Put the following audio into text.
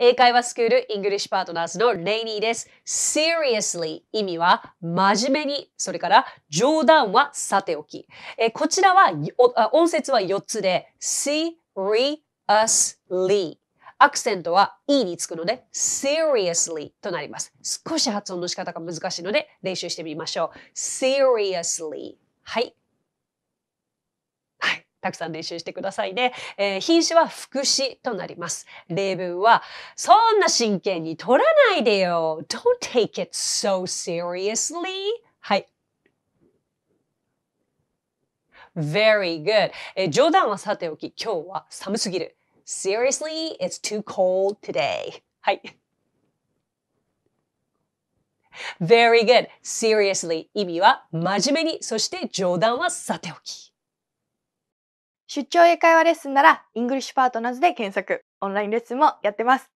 英会話スクールイングリッシュパートナーズのレイニーです。seriously 意味は真面目に、それから冗談はさておき。えこちらは音節は4つで seriously アクセントは E につくので seriously となります。少し発音の仕方が難しいので練習してみましょう。seriously はい。たくさん練習してくださいね。えー、品詞は副詞となります。例文は、そんな真剣に取らないでよ !Don't take it so seriously! はい。Very good. えー、冗談はさておき、今日は寒すぎる。Seriously, it's too cold today. はい。Very good. Seriously 意味は真面目に、そして冗談はさておき。出張英会話レッスンなら、イングリッシュパートナーズで検索。オンラインレッスンもやってます。